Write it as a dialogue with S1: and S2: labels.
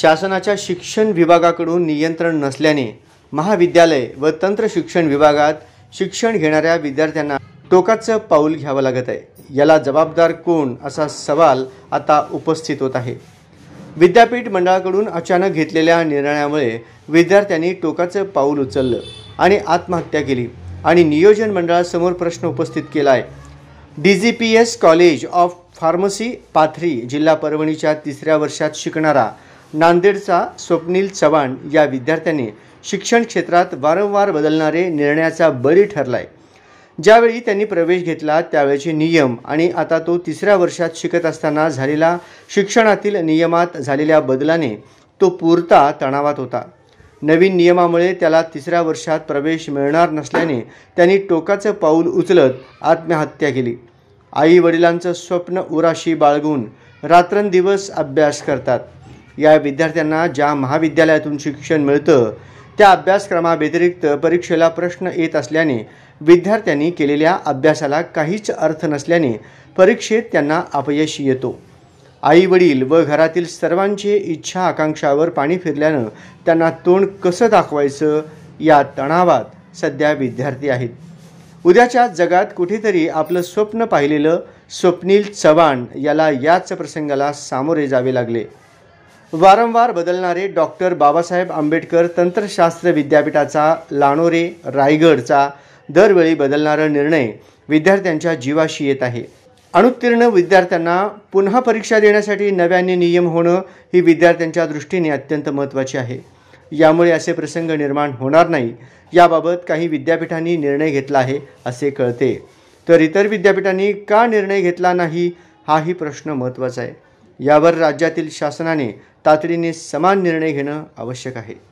S1: शासनाच्या शिक्षण विभागाकडून नियंत्रण नसल्याने महाविद्यालय व तंत्र शिक्षण विभागात शिक्षण घेणाऱ्या विद्यार्थ्यांना टोकाचं पाऊल घ्यावं लागत आहे याला जबाबदार कोण असा सवाल आता उपस्थित होत आहे विद्यापीठ मंडळाकडून अचानक घेतलेल्या निर्णयामुळे विद्यार्थ्यांनी टोकाचं पाऊल उचललं आणि आत्महत्या केली आणि नियोजन मंडळासमोर प्रश्न उपस्थित केला आहे D G P S college of pharmacy Pathri जिल्हा परभणीच्या तिसऱ्या वर्षात शिकणारा नांदेडचा स्वप्नील चव्हाण या विद्यार्थ्याने शिक्षण क्षेत्रात वारंवार बदलणारे निर्णयाचा बळी ठरला आहे ज्यावेळी त्यांनी प्रवेश घेतला त्यावेळेचे नियम आणि आता तो तिसऱ्या वर्षात शिकत असताना झालेला शिक्षणातील नियमात झालेल्या बदलाने तो पुरता तणावात होता नवीन नियमामुळे त्याला तिसऱ्या वर्षात प्रवेश मिळणार नसल्याने त्यांनी टोकाचं पाऊल उचलत आत्महत्या केली आई वडिलांचं स्वप्न उराशी बाळगून रात्रंदिवस अभ्यास करतात या विद्यार्थ्यांना ज्या महाविद्यालयातून शिक्षण मिळतं त्या अभ्यासक्रमाव्यतिरिक्त परीक्षेला प्रश्न येत असल्याने विद्यार्थ्यांनी केलेल्या अभ्यासाला काहीच अर्थ नसल्याने परीक्षेत त्यांना अपयश येतो आई वडील व घरातील सर्वांचे इच्छा आकांक्षावर पाणी फिरल्यानं त्यांना तोंड कसं दाखवायचं या तणावात सध्या विद्यार्थी आहेत उद्याच्या जगात कुठेतरी आपलं स्वप्न पाहिलेलं स्वप्नील चव्हाण याला याच प्रसंगाला सामोरे जावे लागले वारंवार बदलणारे डॉक्टर बाबासाहेब आंबेडकर तंत्रशास्त्र विद्यापीठाचा लाणोरे रायगडचा दरवेळी बदलणारा निर्णय विद्यार्थ्यांच्या जीवाशी येत आहे अनुत्तीर्ण विद्यार्थ्यांना पुन्हा परीक्षा देण्यासाठी नव्याने नियम होणं ही विद्यार्थ्यांच्या दृष्टीने अत्यंत महत्त्वाची आहे यामुळे असे प्रसंग निर्माण होणार नाही याबाबत काही विद्यापीठांनी निर्णय घेतला आहे असे कळते तर इतर विद्यापीठांनी का निर्णय घेतला नाही हाही प्रश्न महत्त्वाचा आहे यावर राज्यातील शासनाने तातडीने समान निर्णय घेणं आवश्यक आहे